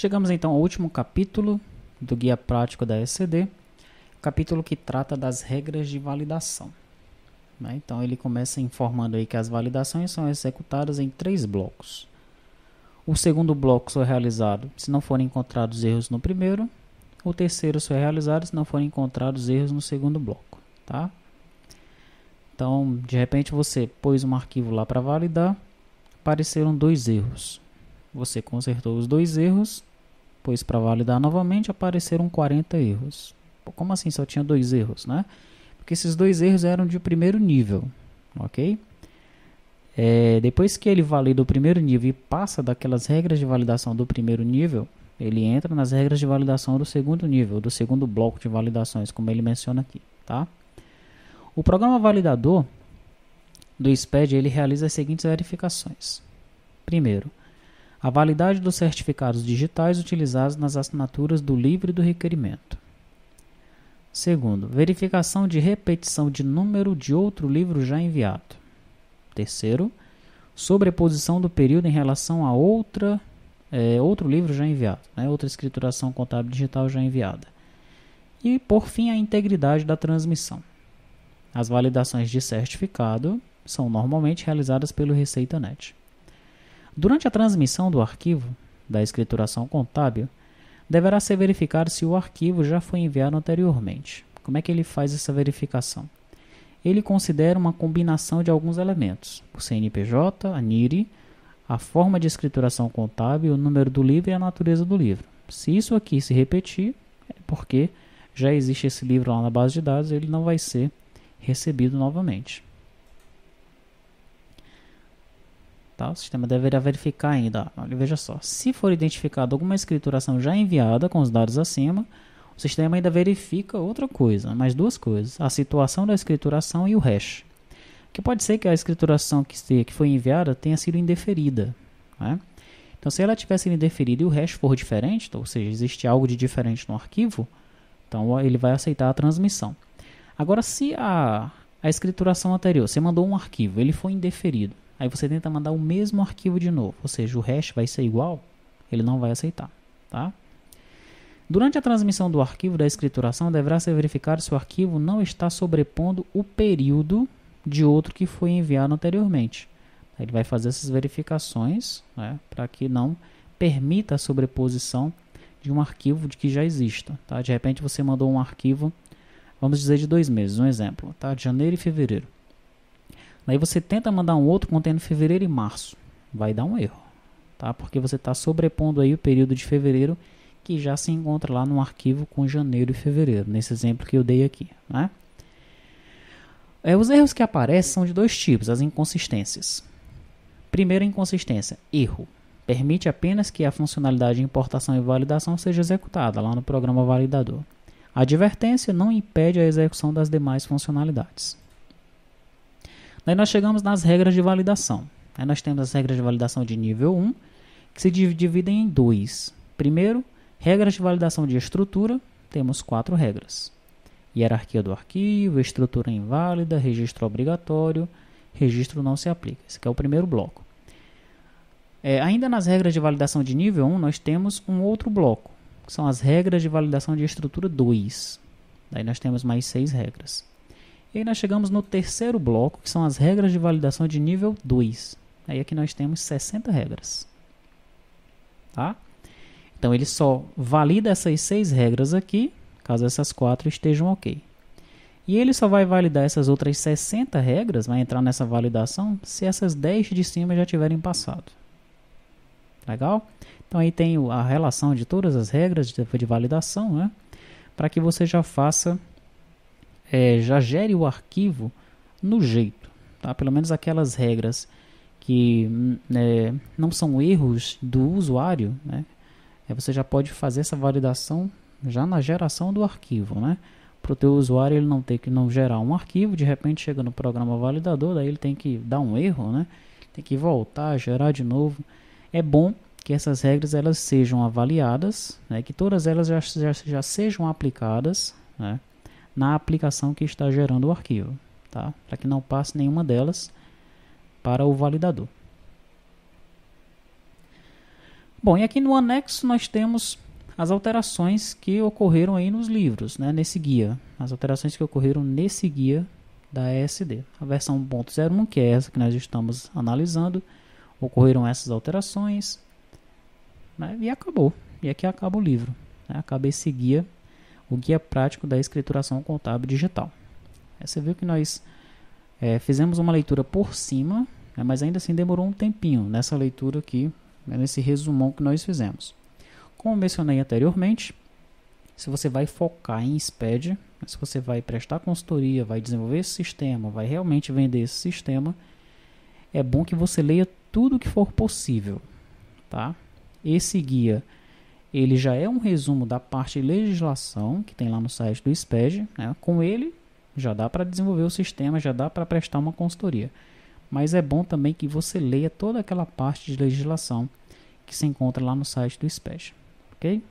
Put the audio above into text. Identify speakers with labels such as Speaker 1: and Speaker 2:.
Speaker 1: Chegamos então ao último capítulo do Guia Prático da SCD, capítulo que trata das regras de validação. Né? Então ele começa informando aí que as validações são executadas em três blocos. O segundo bloco só é realizado se não forem encontrados erros no primeiro. O terceiro só é realizado se não forem encontrados erros no segundo bloco. Tá? Então, de repente você pôs um arquivo lá para validar, apareceram dois erros. Você consertou os dois erros pois para validar novamente apareceram 40 erros. Como assim só tinha dois erros, né? Porque esses dois erros eram de primeiro nível, ok? É, depois que ele valida o primeiro nível e passa daquelas regras de validação do primeiro nível, ele entra nas regras de validação do segundo nível, do segundo bloco de validações, como ele menciona aqui, tá? O programa validador do SPED ele realiza as seguintes verificações. Primeiro, a validade dos certificados digitais utilizados nas assinaturas do livro e do requerimento. Segundo, verificação de repetição de número de outro livro já enviado. Terceiro, sobreposição do período em relação a outra, é, outro livro já enviado, né, outra escrituração contábil digital já enviada. E, por fim, a integridade da transmissão. As validações de certificado são normalmente realizadas pelo ReceitaNet. Durante a transmissão do arquivo da escrituração contábil, deverá ser verificado se o arquivo já foi enviado anteriormente. Como é que ele faz essa verificação? Ele considera uma combinação de alguns elementos: o CNPJ, a NIRI, a forma de escrituração contábil, o número do livro e a natureza do livro. Se isso aqui se repetir, é porque já existe esse livro lá na base de dados, ele não vai ser recebido novamente. Tá? O sistema deverá verificar ainda. Olha, veja só, se for identificada alguma escrituração já enviada com os dados acima, o sistema ainda verifica outra coisa, mais duas coisas: a situação da escrituração e o hash. Que pode ser que a escrituração que, que foi enviada tenha sido indeferida. Né? Então, se ela tivesse sido indeferida e o hash for diferente, então, ou seja, existe algo de diferente no arquivo, então ele vai aceitar a transmissão. Agora, se a, a escrituração anterior, você mandou um arquivo, ele foi indeferido, Aí você tenta mandar o mesmo arquivo de novo, ou seja, o hash vai ser igual, ele não vai aceitar, tá? Durante a transmissão do arquivo da escrituração, deverá ser verificado se o arquivo não está sobrepondo o período de outro que foi enviado anteriormente. Ele vai fazer essas verificações né, para que não permita a sobreposição de um arquivo de que já exista. Tá? De repente você mandou um arquivo, vamos dizer, de dois meses, um exemplo, tá? de janeiro e fevereiro. Daí você tenta mandar um outro contendo fevereiro e março. Vai dar um erro, tá? Porque você está sobrepondo aí o período de fevereiro que já se encontra lá no arquivo com janeiro e fevereiro, nesse exemplo que eu dei aqui, né? É, os erros que aparecem são de dois tipos, as inconsistências. Primeira inconsistência, erro. Permite apenas que a funcionalidade de importação e validação seja executada lá no programa validador. A advertência não impede a execução das demais funcionalidades. Aí nós chegamos nas regras de validação. Aí nós temos as regras de validação de nível 1, que se dividem em dois. Primeiro, regras de validação de estrutura, temos quatro regras. Hierarquia do arquivo, estrutura inválida, registro obrigatório, registro não se aplica. Esse é o primeiro bloco. É, ainda nas regras de validação de nível 1, nós temos um outro bloco, que são as regras de validação de estrutura 2. Daí nós temos mais seis regras. E aí nós chegamos no terceiro bloco, que são as regras de validação de nível 2. Aí aqui nós temos 60 regras. Tá? Então ele só valida essas seis regras aqui, caso essas quatro estejam ok. E ele só vai validar essas outras 60 regras, vai entrar nessa validação, se essas 10 de cima já tiverem passado. Legal? Então aí tem a relação de todas as regras de validação, né? Para que você já faça é, já gere o arquivo no jeito, tá? Pelo menos aquelas regras que hum, é, não são erros do usuário, né? É, você já pode fazer essa validação já na geração do arquivo, né? Para o teu usuário ele não ter que não gerar um arquivo, de repente chega no programa validador, daí ele tem que dar um erro, né? Tem que voltar, gerar de novo. É bom que essas regras elas sejam avaliadas, né? Que todas elas já, já, já sejam aplicadas, né? na aplicação que está gerando o arquivo, tá? para que não passe nenhuma delas para o validador. Bom, e aqui no anexo nós temos as alterações que ocorreram aí nos livros, né, nesse guia. As alterações que ocorreram nesse guia da ESD. A versão 1.01, que é essa que nós estamos analisando, ocorreram essas alterações né, e acabou. E aqui acaba o livro. Né, acaba esse guia o Guia Prático da Escrituração Contábil Digital. É, você viu que nós é, fizemos uma leitura por cima, né, mas ainda assim demorou um tempinho nessa leitura aqui, né, nesse resumão que nós fizemos. Como mencionei anteriormente, se você vai focar em SPED, né, se você vai prestar consultoria, vai desenvolver esse sistema, vai realmente vender esse sistema, é bom que você leia tudo que for possível, tá? Esse guia ele já é um resumo da parte de legislação que tem lá no site do SPED. Né? Com ele, já dá para desenvolver o sistema, já dá para prestar uma consultoria. Mas é bom também que você leia toda aquela parte de legislação que se encontra lá no site do SPED. Ok?